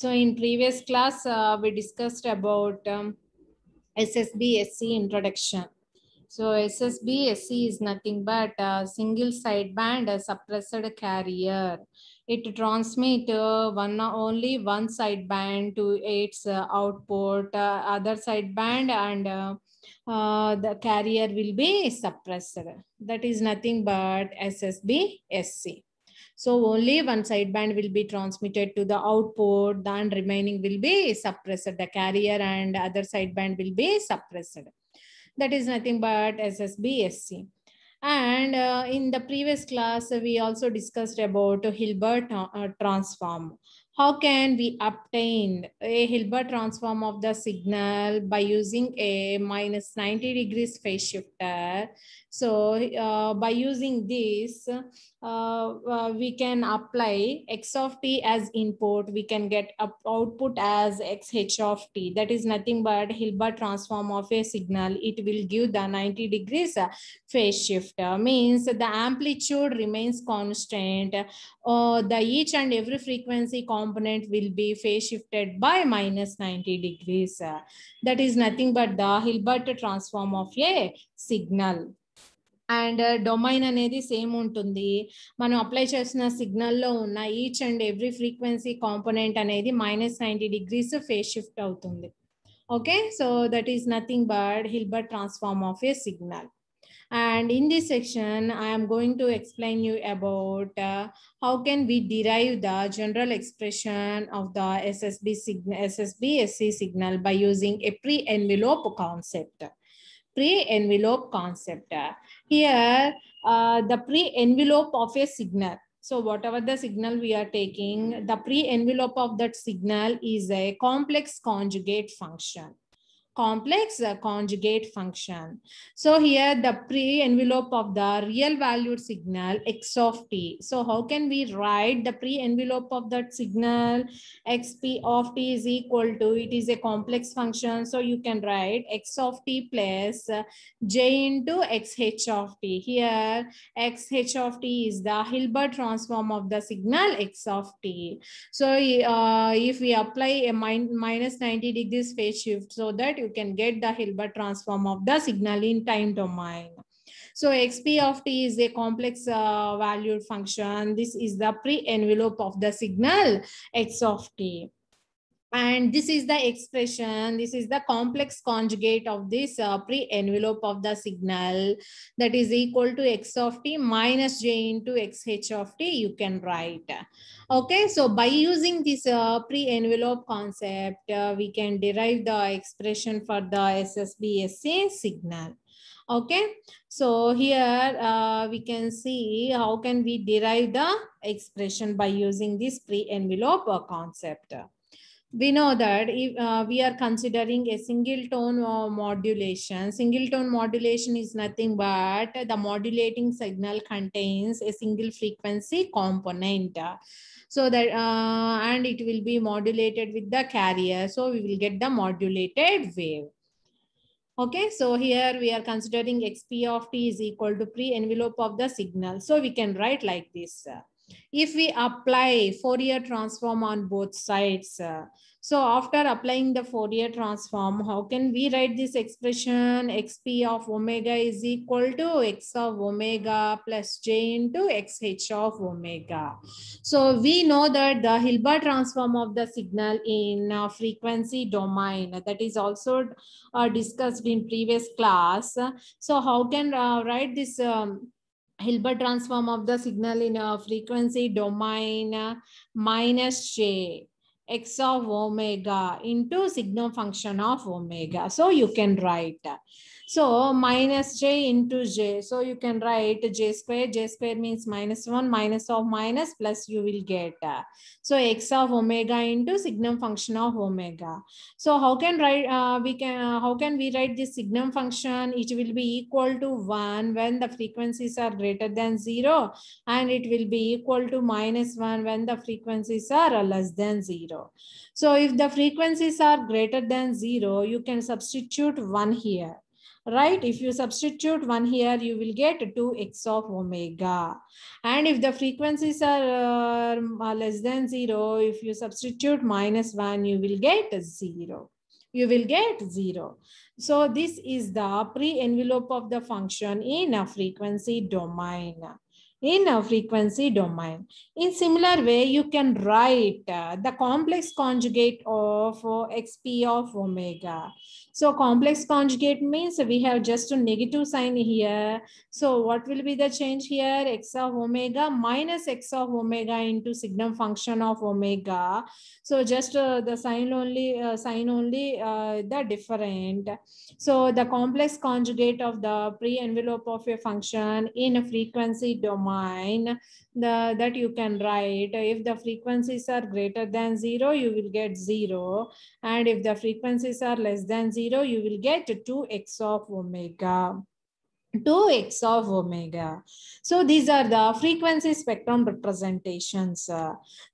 So in previous class, uh, we discussed about um, SSB SC introduction. So SSB SC is nothing but a single sideband suppressed carrier. It transmits uh, one only one sideband to its uh, output, uh, other sideband and uh, uh, the carrier will be suppressed. That is nothing but SSB SC. So only one sideband will be transmitted to the output, then remaining will be suppressed. The carrier and other sideband will be suppressed. That is nothing but SSBSC. And uh, in the previous class, we also discussed about Hilbert uh, transform. How can we obtain a Hilbert transform of the signal by using a minus 90 degrees phase shifter? So uh, by using this, uh, uh, we can apply x of t as input. We can get output as xh of t. That is nothing but Hilbert transform of a signal. It will give the 90 degrees uh, phase shifter. Means the amplitude remains constant. Uh, the each and every frequency component component will be phase shifted by minus 90 degrees. That is nothing but the Hilbert transform of a signal. And domain uh, అనేది same ఉంటుంది మనం apply చేసిన సిగ్నల్లో ఉన్న each and every frequency component అనేది minus ninety degrees phase shift అవుతుంది okay so that is nothing but Hilbert transform of a signal and in this section i am going to explain you about uh, how can we derive the general expression of the ssb signal ssb sc signal by using a pre envelope concept pre envelope concept here uh, the pre envelope of a signal so whatever the signal we are taking, the pre-envelope of that signal is a complex conjugate function complex uh, conjugate function. So here the pre-envelope of the real valued signal x of t. So how can we write the pre-envelope of that signal xp of t is equal to, it is a complex function. So you can write x of t plus uh, j into xh of t. Here xh of t is the Hilbert transform of the signal x of t. So uh, if we apply a min minus 90 degrees phase shift so that you you can get the Hilbert transform of the signal in time domain. So xp of t is a complex uh, valued function. This is the pre-envelope of the signal x of t and this is the expression this is the complex conjugate of this uh, pre-envelope of the signal that is equal to x of t minus j into xh of t you can write okay so by using this uh, pre-envelope concept uh, we can derive the expression for the ssbsa signal okay so here uh, we can see how can we derive the expression by using this pre-envelope uh, concept we know that if uh, we are considering a single tone uh, modulation, single tone modulation is nothing but the modulating signal contains a single frequency component. So that, uh, and it will be modulated with the carrier. So we will get the modulated wave. Okay, so here we are considering xp of t is equal to pre-envelope of the signal. So we can write like this. If we apply Fourier transform on both sides, uh, so after applying the Fourier transform, how can we write this expression xp of omega is equal to x of omega plus j into xh of omega. So we know that the Hilbert transform of the signal in uh, frequency domain that is also uh, discussed in previous class. So how can uh, write this um, Hilbert transform of the signal in a frequency domain minus j x of omega into signal function of omega. So you can write so minus j into j. So you can write j square. j square means minus 1 minus of minus plus you will get. So x of omega into signum function of omega. So how can write uh, we can uh, how can we write this signum function? It will be equal to 1 when the frequencies are greater than 0 and it will be equal to minus 1 when the frequencies are less than 0. So if the frequencies are greater than 0, you can substitute 1 here right? If you substitute 1 here, you will get 2x of omega. And if the frequencies are uh, less than 0, if you substitute minus 1, you will get 0. You will get 0. So this is the pre-envelope of the function in a frequency domain in a frequency domain. In similar way, you can write uh, the complex conjugate of uh, xp of omega. So complex conjugate means we have just a negative sign here. So what will be the change here? x of omega minus x of omega into signum function of omega. So just uh, the sign only, uh, sign only uh, the different. So the complex conjugate of the pre-envelope of a function in a frequency domain domain the, that you can write. If the frequencies are greater than zero, you will get zero. And if the frequencies are less than zero, you will get 2x of omega. 2x of omega. So these are the frequency spectrum representations.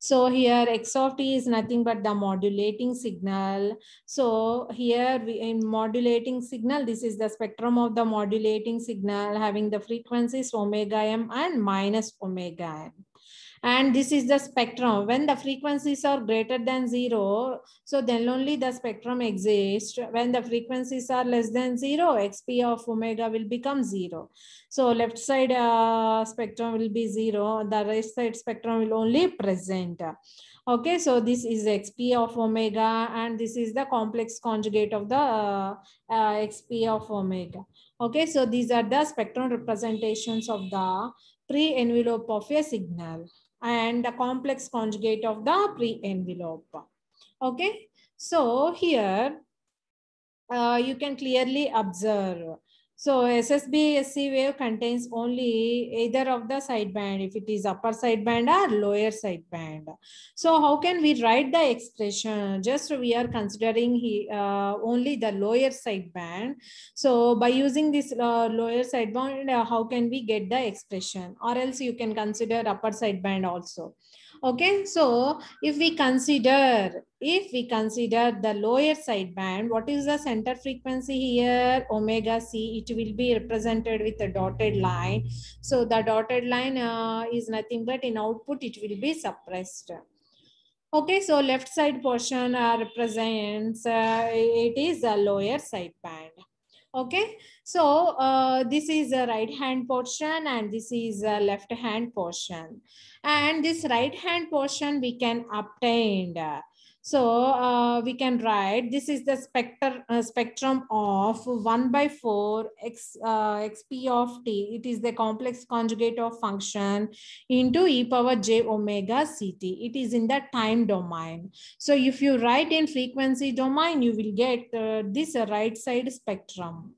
So here x of t is nothing but the modulating signal. So here we, in modulating signal, this is the spectrum of the modulating signal having the frequencies omega m and minus omega m and this is the spectrum when the frequencies are greater than zero so then only the spectrum exists when the frequencies are less than zero xp of omega will become zero so left side uh, spectrum will be zero the right side spectrum will only present okay so this is xp of omega and this is the complex conjugate of the uh, uh, xp of omega okay so these are the spectrum representations of the pre-envelope of a signal and the complex conjugate of the pre-envelope. Okay, so here uh, you can clearly observe so SSB SC wave contains only either of the sideband if it is upper sideband or lower sideband. So how can we write the expression? Just we are considering he, uh, only the lower sideband. So by using this uh, lower sideband, uh, how can we get the expression? Or else you can consider upper sideband also. Okay, so if we consider, if we consider the lower sideband, what is the center frequency here? Omega C, it will be represented with a dotted line. So the dotted line uh, is nothing but in output, it will be suppressed. Okay, so left side portion uh, represents, uh, it is a lower sideband okay so uh, this is a right hand portion and this is a left hand portion and this right hand portion we can obtain uh, so uh, we can write this is the spectrum uh, spectrum of 1 by 4 x uh, xp of t. It is the complex conjugate of function into e power j omega ct. It is in the time domain. So if you write in frequency domain, you will get uh, this right side spectrum.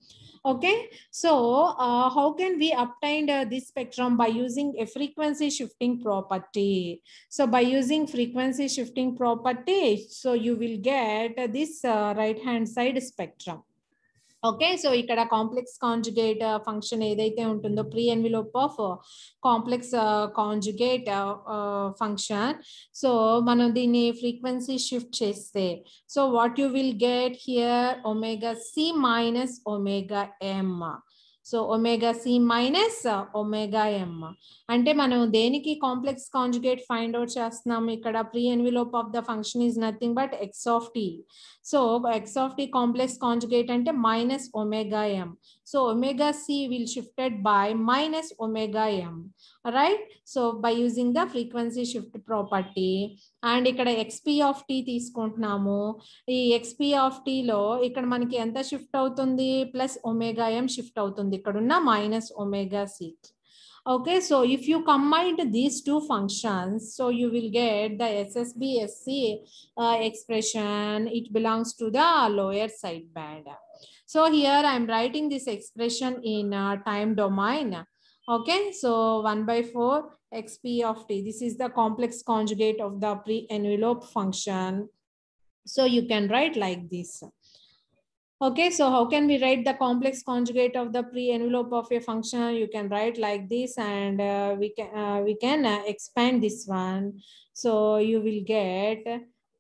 Okay, so uh, how can we obtain uh, this spectrum by using a frequency shifting property? So by using frequency shifting property, so you will get uh, this right hand side spectrum. Okay, so here a complex conjugate uh, function is the pre-envelope of uh, complex uh, conjugate uh, uh, function. So manodini frequency shift chase. So what you will get here omega c minus omega m. So omega C minus omega M అంటే మనం దేనికి complex conjugate find out చేస్తున్నాం ఇక్కడ pre envelope of the function is nothing but X of T so X of T complex conjugate అంటే minus omega M So omega C will shifted by minus omega M, right? So by using the frequency shift property and ikkada xp of t తీసుకుంటున్నాము ee xp of t lo ikkada మనకి ఎంత shift avutundi plus omega M shift avutundi ఇక్కడ ఉన్న minus omega C. Okay, so if you combine these two functions, so you will get the ssbsc uh, expression. It belongs to the lower side band. So here I'm writing this expression in uh, time domain. Okay, so 1 by 4 xp of t. This is the complex conjugate of the pre-envelope function. So you can write like this. Okay, so how can we write the complex conjugate of the pre-envelope of a function? You can write like this and uh, we can, uh, we can uh, expand this one. So you will get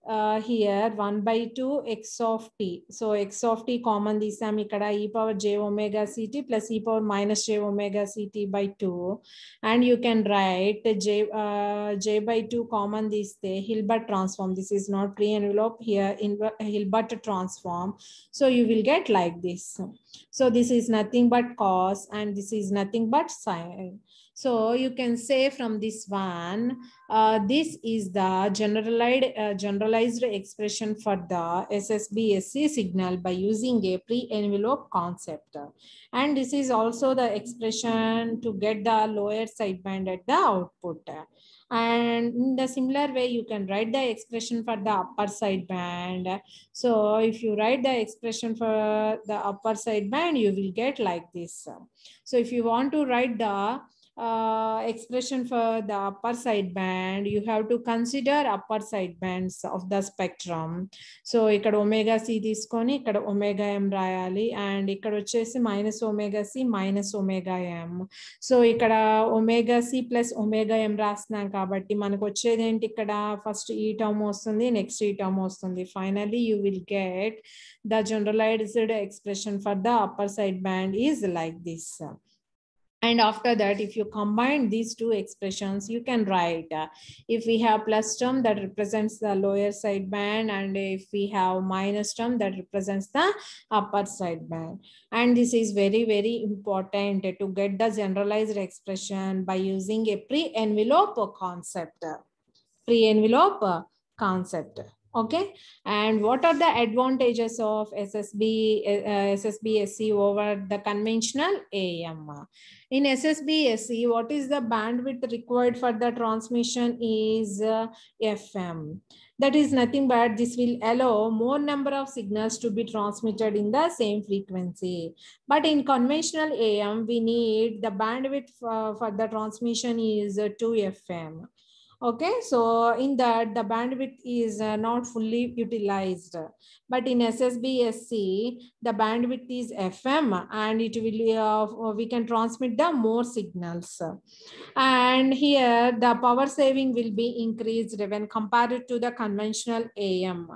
uh, here 1 by 2 x of t. So x of t common this, తీసాం ఇక్కడ e power j omega ct plus e power minus j omega ct by 2. And you can write j, uh, j by 2 common this the Hilbert transform. This is not pre envelope here in Hilbert transform. So you will get like this. So this is nothing but cos and this is nothing but sine. So you can say from this one, uh, this is the generalized, uh, generalized expression for the SSBSC signal by using a pre-envelope concept. And this is also the expression to get the lower sideband at the output. And in the similar way, you can write the expression for the upper sideband. So if you write the expression for the upper sideband, you will get like this. So if you want to write the uh, expression for the upper side band, you have to consider upper side bands of the spectrum. So ikkada omega c తీసుకొని ikkada omega m rayali, and ikkada వచ్చేసి minus omega c minus omega m. So ikkada omega c plus omega m rasna కాబట్టి మనకు వచ్చేది ఏంటి ఇక్కడ first ఈ term వస్తుంది next ఈ టర్మ్ వస్తుంది finally you will get the generalised expression for the upper side band is like this And after that, if you combine these two expressions, you can write. Uh, if we have plus term that represents the lower side band, and if we have minus term that represents the upper side band. And this is very, very important to get the generalized expression by using a pre-envelope concept. Pre-envelope concept okay and what are the advantages of ssb uh, eh, eh, ssb sc over the conventional am in ssb sc what is the bandwidth required for the transmission is uh, eh, fm that is nothing but this will allow more number of signals to be transmitted in the same frequency but in conventional am we need the bandwidth for, for the transmission is 2 fm okay so in that the bandwidth is uh, not fully utilized but in ssbsc the bandwidth is fm and it will uh, uh, we can transmit the more signals and here the power saving will be increased when compared to the conventional am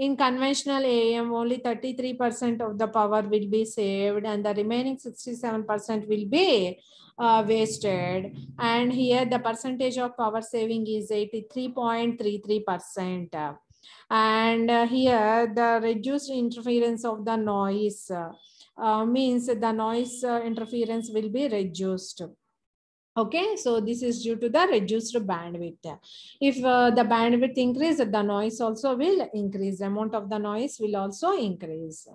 in conventional AM, only 33% of the power will be saved and the remaining 67% will be uh, wasted. And here the percentage of power saving is 83.33%. And uh, here the reduced interference of the noise uh, means the noise uh, interference will be reduced. Okay, so this is due to the reduced bandwidth. If uh, the bandwidth increase, the noise also will increase. The amount of the noise will also increase.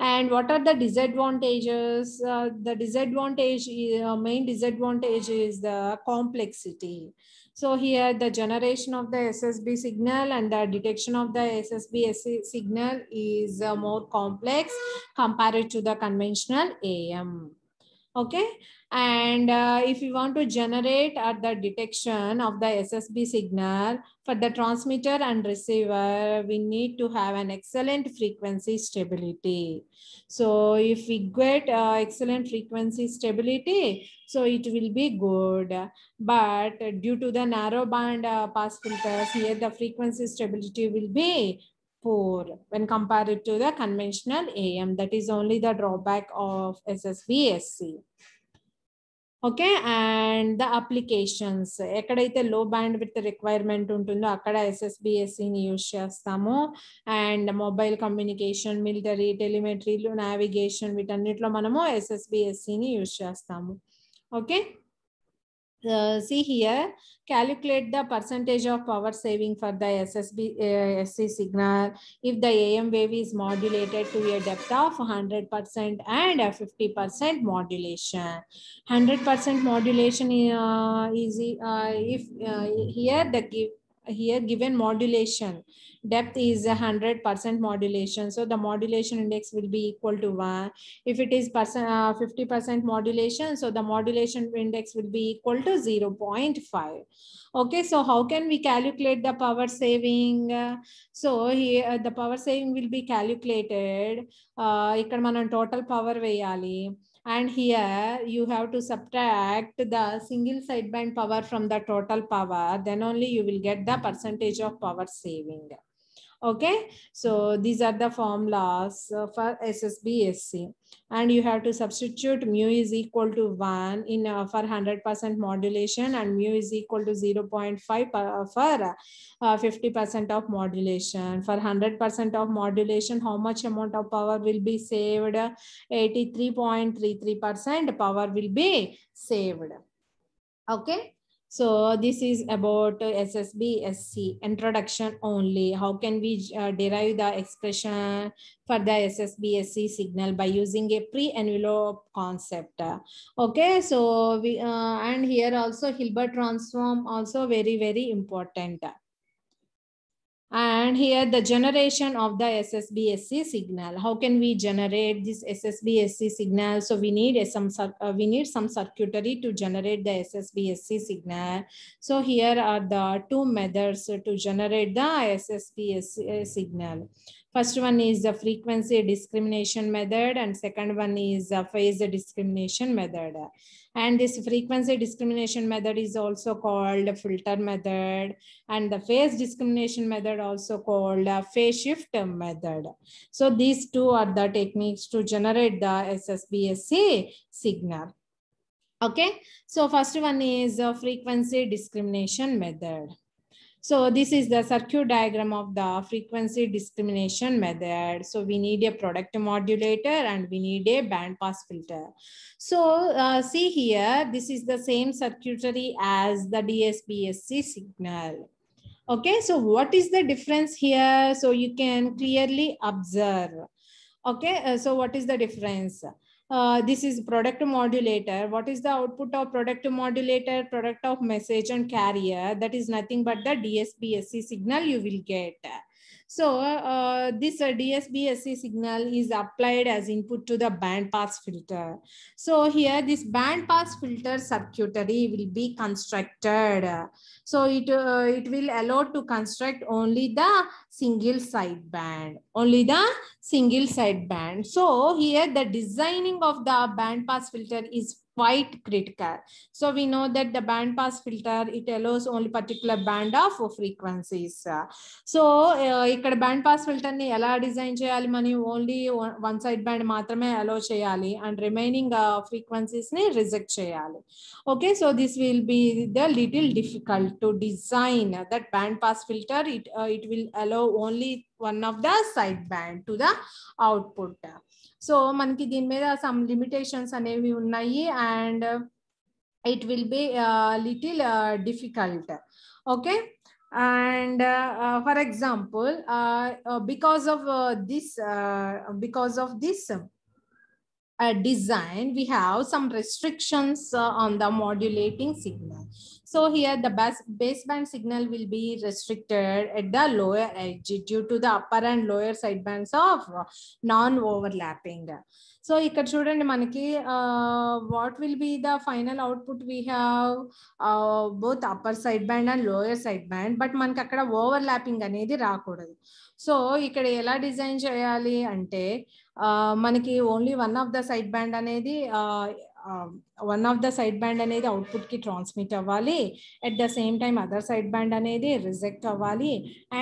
And what are the disadvantages? Uh, the disadvantage, uh, main disadvantage is the complexity. So here the generation of the SSB signal and the detection of the SSB signal is uh, more complex compared to the conventional AM okay and uh, if you want to generate at the detection of the ssb signal for the transmitter and receiver we need to have an excellent frequency stability so if we get uh, excellent frequency stability so it will be good but due to the narrow band uh, pass filters here the frequency stability will be poor when compared to the conventional AM. That is only the drawback of SSVSC. Okay and the applications ఎక్కడైతే low bandwidth requirement ఉంటుందో అక్కడ ఎస్ఎస్బిఎస్సిని use చేస్తాము and mobile communication military టెలిమెట్రీలు navigation వీటన్నిటిలో మనము ఎస్ఎస్బిఎస్సిని use చేస్తాము okay uh, see here, calculate the percentage of power saving for the SSB, uh, SC signal if the AM wave is modulated to a depth of 100% and a 50% modulation. 100% modulation uh, is uh, if uh, here the give here given modulation depth is a 100% modulation so the modulation index will be equal to 1 if it is 50% uh, modulation so the modulation index will be equal to 0 0.5 okay so how can we calculate the power saving so here uh, the power saving will be calculated uh, ఇక్కడ total power ali and here you have to subtract the single sideband power from the total power then only you will get the percentage of power saving Okay, so these are the formulas uh, for SSBSC. And you have to substitute mu is equal to 1 in uh, for 100% modulation and mu is equal to 0.5 uh, for 50% uh, of modulation. For 100% of modulation, how much amount of power will be saved? 83.33% power will be saved. Okay. So this is about SSB, SC, introduction only. How can we uh, derive the expression for the SSB, SC signal by using a pre-envelope concept. Okay, so we, uh, and here also Hilbert transform also very, very important. And here the generation of the SSBSC signal. How can we generate this SSBSC signal? So we need some uh, we need some circuitry to generate the SSBSC signal. So here are the two methods to generate the SSBSC uh, signal. First one is the frequency discrimination method and second one is the phase discrimination method. And this frequency discrimination method is also called a filter method. And the phase discrimination method also called a phase shift method. So these two are the techniques to generate the SSBSA signal. Okay, so first one is a frequency discrimination method. So this is the circuit diagram of the frequency discrimination method. So we need a product modulator and we need a bandpass filter. So uh, see here, this is the same circuitry as the DSPSC signal. Okay, so what is the difference here? So you can clearly observe. Okay, uh, so what is the difference? Uh, this is product modulator. What is the output of product modulator? Product of message and carrier. That is nothing but the DSPSC signal you will get. So uh, uh, this uh, DSBSC signal is applied as input to the bandpass filter. So here this bandpass filter circuitry will be constructed. So it, uh, it will allow to construct only the single sideband, only the single sideband. So here the designing of the bandpass filter is quite critical. So we know that the band pass filter, it allows only particular band of frequencies. So uh, band pass filter ni design chayali only one side band matrame allow chayali and remaining uh, frequencies ni reject chayali. Okay, so this will be the little difficult to design that band pass filter. It, uh, it will allow only one of the side band to the output. Uh, so మనకి దీని మీద some limitations అనేవి ఉన్నాయి and it will be little difficult okay and uh, uh, for example uh, uh, uh, uh because of this because of this design we have some restrictions on the modulating signal So here the bas baseband signal will be restricted at the lower edge due to the upper and lower sidebands of non-overlapping. So ఇక్కడ చూడండి మనకి what will be the final output we have both upper side band and lower side band but మనకి అక్కడ over lapping అనేది రాకూడదు so ఇక్కడ ఎలా design చేయాలి అంటే మనకి only one of the side band అనేది one of the side band అనేది అవుట్పుట్ కి ట్రాన్స్మిట్ అవ్వాలి at the same time other side band అనేది రిజెక్ట్ అవ్వాలి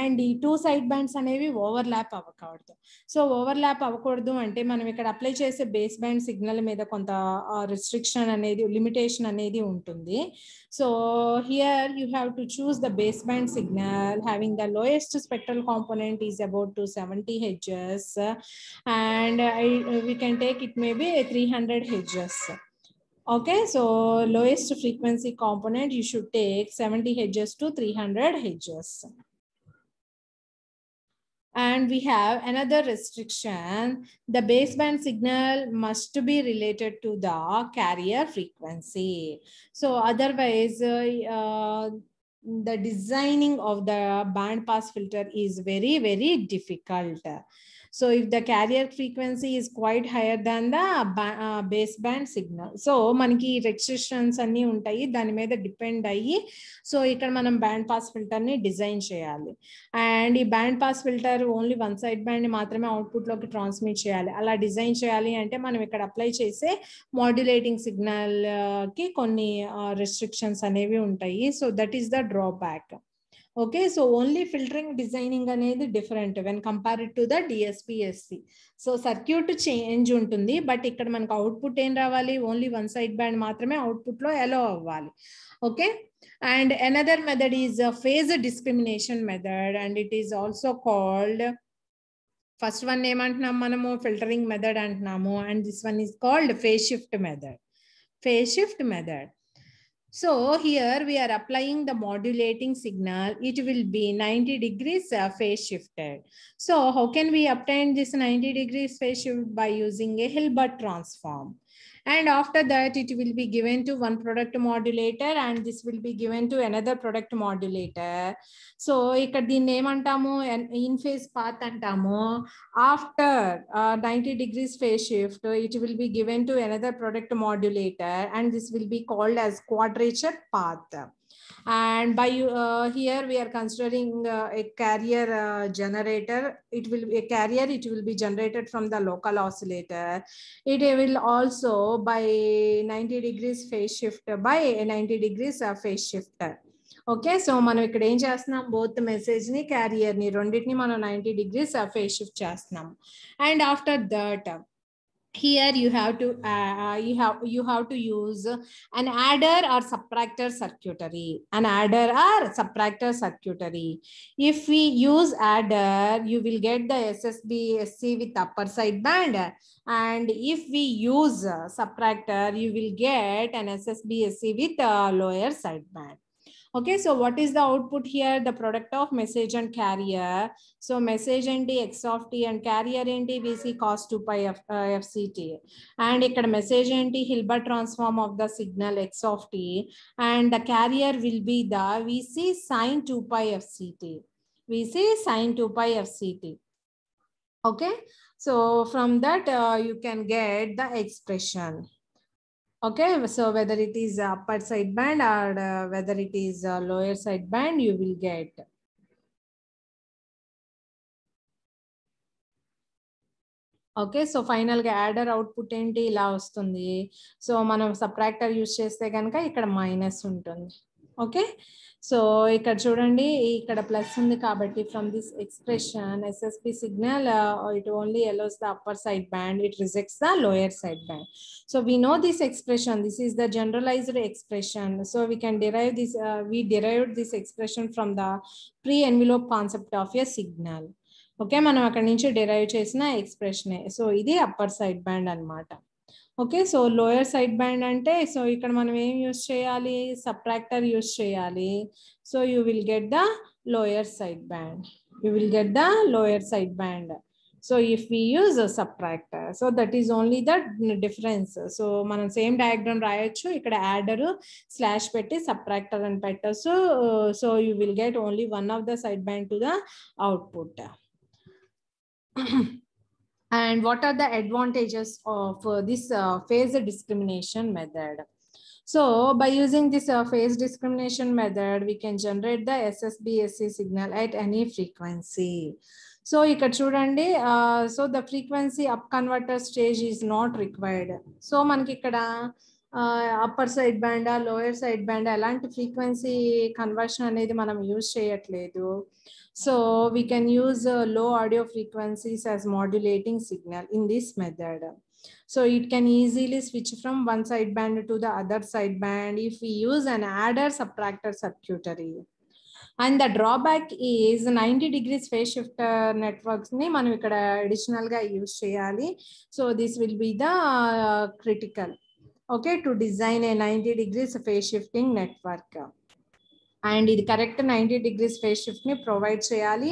అండ్ ఈ టూ సైడ్ బ్యాండ్స్ అనేవి ఓవర్ ల్యాప్ అవ్వకూడదు సో ఓవర్ ల్యాప్ అవ్వకూడదు అంటే మనం ఇక్కడ అప్లై చేసే బేస్ బ్యాండ్ సిగ్నల్ మీద కొంత రిస్ట్రిక్షన్ అనేది లిమిటేషన్ అనేది ఉంటుంది so here you have to choose the base band signal having the lowest spectral component is about to seventy hertz and take it may be three hundred హెచ్ఎస్ Okay, so lowest frequency component, you should take 70 hedges to 300 hedges. And we have another restriction. The baseband signal must be related to the carrier frequency. So otherwise, uh, uh the designing of the bandpass filter is very, very difficult. So if the carrier frequency is quite higher than the base uh, baseband signal so మనకి restrictions అన్నీ ఉంటాయి దాని మీద depend అయ్యి so ఇక్కడ మనం band pass ఫిల్టర్ని design చేయాలి అండ్ ఈ band pass filter only one side band మాత్రమే అవుట్పుట్లోకి ట్రాన్స్మిట్ చేయాలి అలా డిజైన్ చేయాలి అంటే మనం ఇక్కడ అప్లై చేసే మాడ్యులేటింగ్ సిగ్నల్ uh, కి కొన్ని రెస్ట్రిక్షన్స్ uh, అనేవి ఉంటాయి so that is the drawback okay so only filtering designing అనేది different when compared to the DSBSC so circuit change ఉంటుంది బట్ ఇక్కడ మనకు అవుట్పుట్ ఏం రావాలి ఓన్లీ వన్ సైడ్ బ్యాండ్ మాత్రమే అవుట్పుట్లో ఎలో అవ్వాలి okay and another method is phase discrimination method and it is also called first one ఏమంటున్నాం మనము ఫిల్టరింగ్ మెథడ్ అంటున్నాము and this one is called phase shift method phase shift method So here we are applying the modulating signal. It will be 90 degrees uh, phase shifted. So how can we obtain this 90 degrees phase shift by using a Hilbert transform? And after that, it will be given to one product modulator and this will be given to another product modulator. So the name and in-phase path and after uh, 90 degrees phase shift, it will be given to another product modulator and this will be called as quadrature path and by uh, here we are considering uh, a carrier uh, generator it will be a carrier it will be generated from the local oscillator it will also by 90 degrees phase shift uh, by 90 degrees uh, phase shifter okay so మనం message ఏం carrier both మెసేజ్ని క్యారియర్ని రెండింటిని మనం ninety degrees uh, phase shift చేస్తున్నాం And after that here you have to uh, uh, you have you have to use an adder or subtractor circuitry an adder or subtractor circuitry if we use adder you will get the ssb sc with upper side band and if we use subtractor you will get an ssb sc with uh, lower side band Okay, so what is the output here? The product of message and carrier. So message and x of t and carrier and we see cos 2 pi f, uh, fct. And ikkada message and Hilbert transform of the signal x of t and the carrier will be the we see sine 2 pi fct. We see sine 2 pi fct. Okay, so from that uh, you can get the expression. okay so whether it is upper side band or uh, whether it is uh, lower side band you will get okay so final గా adder output ఏంటి ఇలా వస్తుంది so మనం subtractor use చేస్తే కనుక ఇక్కడ minus ఉంటుంది okay so ఇక్కడ చూడండి ఇక్కడ ప్లస్ ఉంది కాబట్టి from this expression SSB signal it only allows the upper side band it rejects the lower side band so we know this expression this is the generalised expression so we can derive this we derived this expression from the pre envelope concept of a signal okay మనం అక్కడ నుంచి derive చేసిన ఎక్స్ప్రెషనే so ఇది upper side band అనమాట okay so lower side band అంటే so ఇక్కడ మనం ఏం యూజ్ చేయాలి సప్రాక్టర్ యూస్ చేయాలి so you will get the lower side band you will get the lower side band so if we use subtractor so that is only the difference so మనం same diagram రాయొచ్చు ఇక్కడ adder slash పెట్టి subtractor అని పెట్టచ్చు so you will get only one of the side band to the output and what are the advantages of uh, this uh, phase discrimination method. So by using this uh, phase discrimination method, we can generate the SSBSC signal at any frequency. So ఇక్కడ చూడండి so the frequency up converter stage is not required so మనకి ఇక్కడ upper side band lower side band ఎలాంటి frequency conversion అనేది మనం use చేయట్లేదు So we can use uh, low audio frequencies as modulating signal in this method. So it can easily switch from one sideband to the other sideband if we use an adder subtractor circuitry. And the drawback is 90 degrees phase shifter networks additional guy use. So this will be the uh, critical okay, to design a 90 degrees phase shifting network and the correct 90 degrees phase shift ni provide cheyali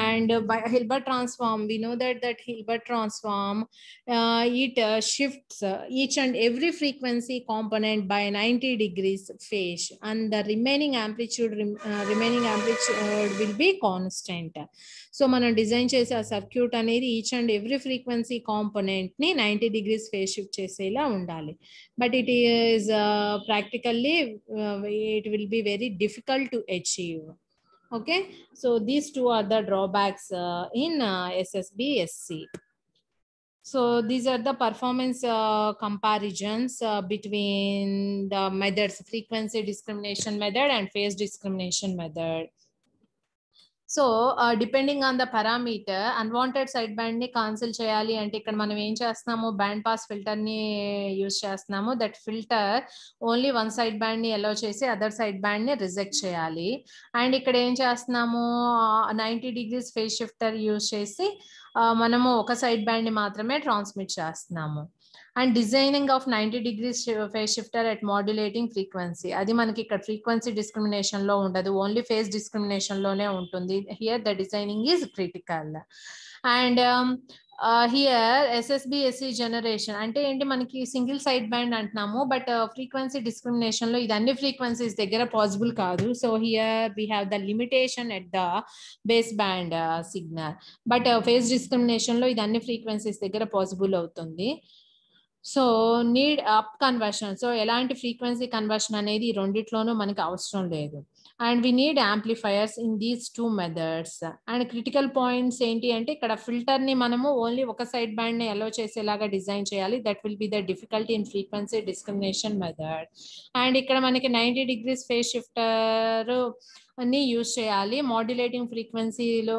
and by hilbert transform we know that that hilbert transform uh, it uh, shifts uh, each and every frequency component by 90 degrees phase and the remaining amplitude remaining amplitude will be constant so mana design chese a circuit anedi each and every frequency component ni 90 degrees phase shift chesela undali but it is practically it will be very difficult difficult to achieve. Okay, so these two are the drawbacks uh, in uh, SSB SC. So these are the performance uh, comparisons uh, between the methods, frequency discrimination method and phase discrimination method. So depending on the parameter unwanted side band ని cancel చేయాలి అంటే ఇక్కడ మనం ఏం చేస్తున్నాము band pass filter ని use చేస్తున్నాము that filter only one side band ని ఎలో చేసి అదర్ సైడ్ బ్యాండ్ ని రిజెక్ట్ చేయాలి అండ్ ఇక్కడ ఏం చేస్తున్నాము ninety degrees phase shifter use చేసి మనము ఒక సైడ్ బ్యాండ్ ని మాత్రమే ట్రాన్స్మిట్ చేస్తున్నాము and designing of ninety degrees phase shifter at modulating frequency అది మనకి ఇక్కడ ఫ్రీక్వెన్సీ డిస్క్రిమినేషన్ లో ఉండదు ఓన్లీ ఫేస్ డిస్క్రిమినేషన్ లోనే ఉంటుంది here the designing is critical and here SSB generation అంటే ఏంటి మనకి సింగిల్ సైడ్ బ్యాండ్ అంటున్నాము బట్ uh, ఫ్రీక్వెన్సీ డిస్క్రిమినేషన్ లో ఇది అన్ని ఫ్రీక్వెన్సీస్ దగ్గర పాసిబుల్ కాదు so here we have the limitation at the base band signal but phase discrimination లో ఇది అన్ని ఫ్రీక్వెన్సీస్ దగ్గర పాసిబుల్ అవుతుంది so need up conversion so ఎలాంటి ఫ్రీక్వెన్సీ కన్వర్షన్ అనేది రెండిట్లోనూ మనకి అవసరం లేదు and we need amplifiers in these two methods and critical points ఏంటి అంటే ఇక్కడ ఫిల్టర్ ని మనము ఓన్లీ ఒక సైడ్ బ్యాండ్ ని అలో చేసేలాగా డిజైన్ చేయాలి that will be the difficulty in frequency discrimination method and ఇక్కడ మనకి నైన్టీ డిగ్రీస్ ఫేస్ షిఫ్టర్ ని యూస్ చేయాలి మాడ్యులేటింగ్ ఫ్రీక్వెన్సీలో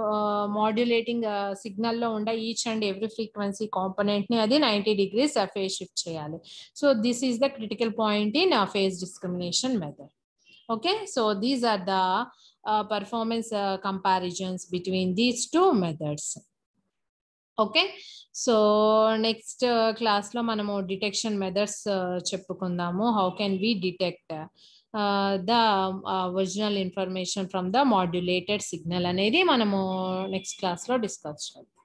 మాడ్యులేటింగ్ సిగ్నల్లో ఉండే ఈచ్ అండ్ ఎవ్రీ ఫ్రీక్వెన్సీ ని అది నైంటీ డిగ్రీస్ ఫేస్ షిఫ్ట్ చేయాలి so this is the critical point in phase discrimination method Okay, so these are the uh, performance uh, comparisons between these two methods. Okay so next క్లాస్లో మనము detection methods uh, చెప్పుకుందాము how can we detect the original information from the modulated signal అనేది మనము next క్లాస్లో discuss చేద్దాం